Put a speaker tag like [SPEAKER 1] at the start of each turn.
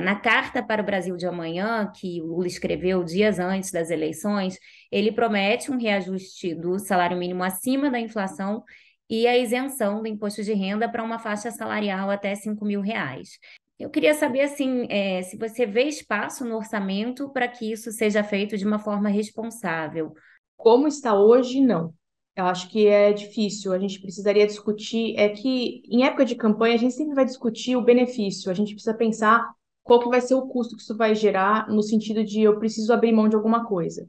[SPEAKER 1] Na carta para o Brasil de amanhã, que o Lula escreveu dias antes das eleições, ele promete um reajuste do salário mínimo acima da inflação e a isenção do imposto de renda para uma faixa salarial até 5 mil reais. Eu queria saber assim, é, se você vê espaço no orçamento para que isso seja feito de uma forma responsável.
[SPEAKER 2] Como está hoje, não. Eu acho que é difícil. A gente precisaria discutir. É que em época de campanha a gente sempre vai discutir o benefício. A gente precisa pensar qual que vai ser o custo que isso vai gerar no sentido de eu preciso abrir mão de alguma coisa.